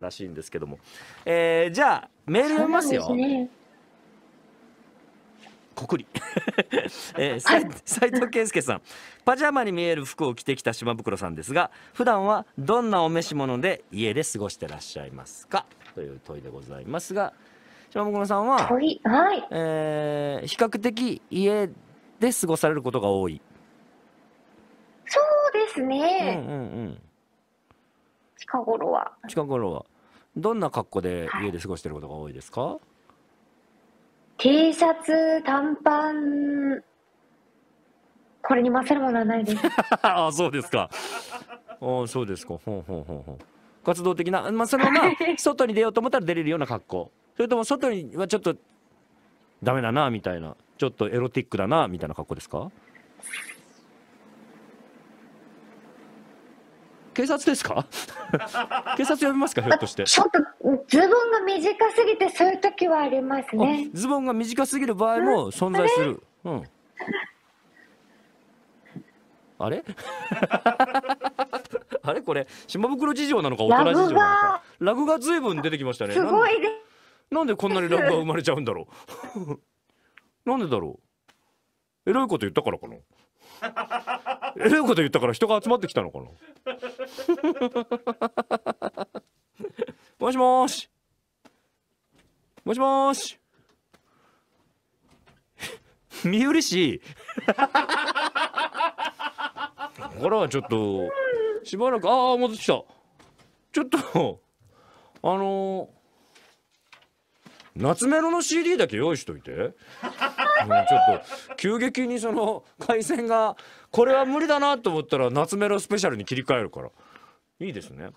らしいんですけども、えー、じゃあメール読みますよ。国 えー、斉藤健介さんパジャマに見える服を着てきた島袋さんですが普段はどんなお召し物で家で過ごしてらっしゃいますかという問いでございますが島袋さんは、はいえー、比較的家で過ごされることが多いそうですね、うんうんうん、近頃は近頃はどんな格好で家で過ごしてることが多いですか、はい、T シャツ短パンこれに勝るものはないです あそうですかあそうですかほんほんほんほん活動的な、まあ、そのはまあ外に出ようと思ったら出れるような格好それとも外にはちょっとダメだなみたいなちょっとエロティックだなみたいな格好ですか警察ですか 警察呼びますかひょっとしてちょっとズボンが短すぎてそういう時はありますねズボンが短すぎる場合も存在する、うん、あれ あれこれ島袋事情なのかお人事情なのかラグがずいぶん出てきましたねすごいでなんでこんなにラグが生まれちゃうんだろうなんでだろうえらいこと言ったからかなえらいこと言ったから人が集まってきたのかなもしもしもしもし三浦市これはちょっとしばらくああ戻ってきたちょっとあのー、夏メロの CD だけ用意しといて。ちょっと急激にその回線がこれは無理だなと思ったら夏メロスペシャルに切り替えるからいいですね。